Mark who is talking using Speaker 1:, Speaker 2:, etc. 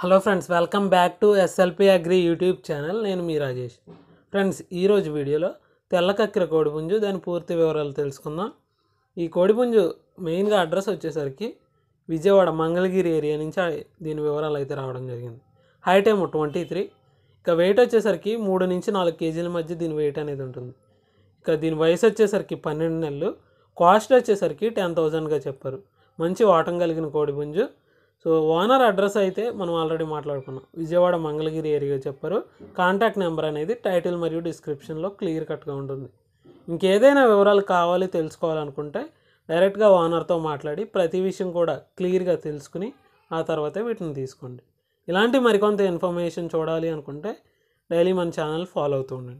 Speaker 1: hello friends welcome back to SLP agri YouTube channel నేను మీ Rajesh friends ఈరోజు వీడియోలో తెల్ల కక్కెర కోడిపుంజు దాని పూర్తి వివరాలు తెలుసుకుందాం ఈ కోడిపుంజు మెయిన్గా అడ్రస్ వచ్చేసరికి విజయవాడ మంగళగిరి ఏరియా నుంచి దీని వివరాలు అయితే రావడం జరిగింది హైట్ ఏమో ట్వంటీ త్రీ ఇక వెయిట్ వచ్చేసరికి మూడు నుంచి నాలుగు కేజీల మధ్య దీని వెయిట్ అనేది ఉంటుంది ఇక దీని వయసు వచ్చేసరికి పన్నెండు నెలలు కాస్ట్ వచ్చేసరికి టెన్ థౌజండ్గా చెప్పారు మంచి వాటం కలిగిన కోడిపుంజు సో ఓనర్ అడ్రస్ అయితే మనం ఆల్రెడీ మాట్లాడుకున్నాం విజయవాడ మంగళగిరి ఏరియా చెప్పారు కాంటాక్ట్ నెంబర్ అనేది టైటిల్ మరియు డిస్క్రిప్షన్లో క్లియర్ కట్గా ఉంటుంది ఇంకేదైనా వివరాలు కావాలి తెలుసుకోవాలనుకుంటే డైరెక్ట్గా ఓనర్తో మాట్లాడి ప్రతి విషయం కూడా క్లియర్గా తెలుసుకుని ఆ తర్వాతే వీటిని తీసుకోండి ఇలాంటి మరికొంత ఇన్ఫర్మేషన్ చూడాలి అనుకుంటే డైలీ మన ఛానల్ ఫాలో అవుతూ ఉండండి